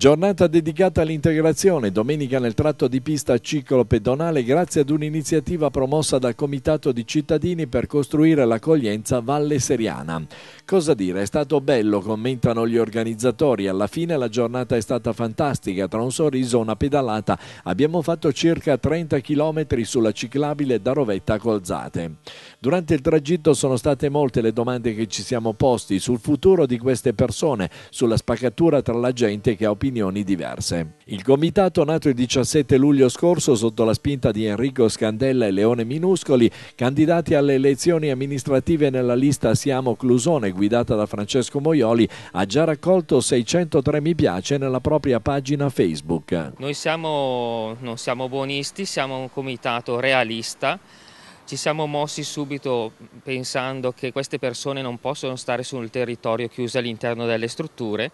Giornata dedicata all'integrazione, domenica nel tratto di pista ciclo-pedonale grazie ad un'iniziativa promossa dal Comitato di Cittadini per costruire l'accoglienza Valle Seriana. Cosa dire, è stato bello, commentano gli organizzatori. Alla fine la giornata è stata fantastica, tra un sorriso e una pedalata. Abbiamo fatto circa 30 km sulla ciclabile da Rovetta a Colzate. Durante il tragitto sono state molte le domande che ci siamo posti sul futuro di queste persone, sulla spaccatura tra la gente che ha opinato opinioni diverse. Il comitato, nato il 17 luglio scorso sotto la spinta di Enrico Scandella e Leone Minuscoli, candidati alle elezioni amministrative nella lista Siamo Clusone guidata da Francesco Moioli, ha già raccolto 603 mi piace nella propria pagina Facebook. Noi siamo, non siamo buonisti, siamo un comitato realista ci siamo mossi subito pensando che queste persone non possono stare su un territorio chiuso all'interno delle strutture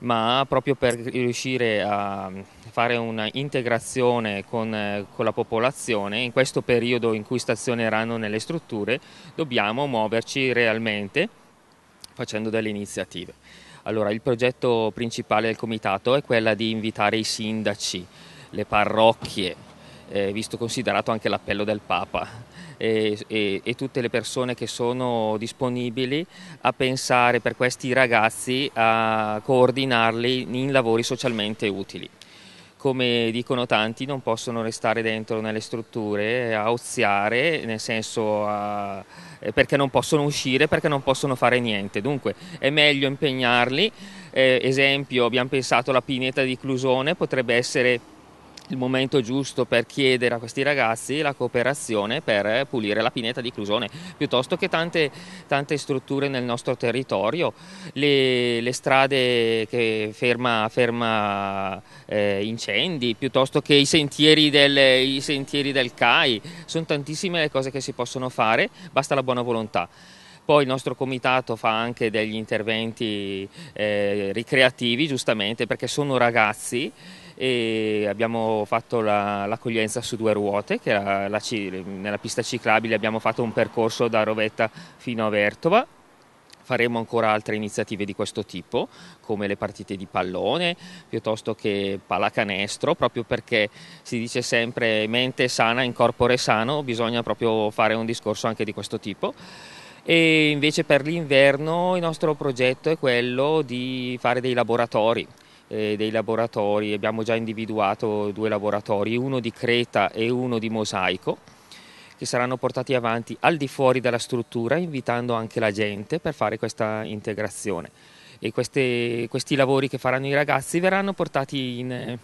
ma proprio per riuscire a fare un'integrazione con, con la popolazione, in questo periodo in cui stazioneranno nelle strutture, dobbiamo muoverci realmente facendo delle iniziative. Allora, il progetto principale del comitato è quello di invitare i sindaci, le parrocchie, eh, visto considerato anche l'appello del Papa, e, e, e, tutte le persone che sono disponibili a pensare per questi ragazzi a coordinarli in lavori socialmente utili. Come dicono tanti, non possono restare dentro nelle strutture a oziare, nel senso a, eh, perché non possono uscire, perché non possono fare niente. Dunque è meglio impegnarli. Eh, esempio, abbiamo pensato alla pineta di Clusone, potrebbe essere il momento giusto per chiedere a questi ragazzi la cooperazione per pulire la pineta di Clusone, piuttosto che tante, tante strutture nel nostro territorio, le, le strade che ferma, ferma eh, incendi, piuttosto che i sentieri, del, i sentieri del CAI, sono tantissime le cose che si possono fare, basta la buona volontà. Poi il nostro comitato fa anche degli interventi eh, ricreativi, giustamente, perché sono ragazzi e abbiamo fatto la, l'accoglienza su due ruote, che era la, nella pista ciclabile abbiamo fatto un percorso da Rovetta fino a Vertova faremo ancora altre iniziative di questo tipo, come le partite di pallone piuttosto che pallacanestro, proprio perché si dice sempre mente sana in corpore sano, bisogna proprio fare un discorso anche di questo tipo. E invece per l'inverno il nostro progetto è quello di fare dei laboratori eh, dei laboratori, abbiamo già individuato due laboratori, uno di Creta e uno di Mosaico, che saranno portati avanti al di fuori della struttura, invitando anche la gente per fare questa integrazione. E queste, questi lavori che faranno i ragazzi verranno portati in eh,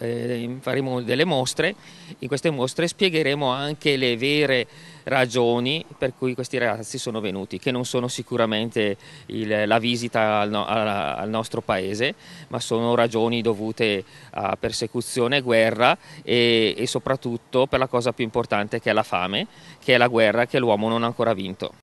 eh, faremo delle mostre, in queste mostre spiegheremo anche le vere ragioni per cui questi ragazzi sono venuti, che non sono sicuramente il, la visita al, no, a, al, nostro paese, ma sono ragioni dovute a persecuzione, guerra e, e soprattutto per la cosa più importante che è la fame, che è la guerra che l'uomo non ha ancora vinto.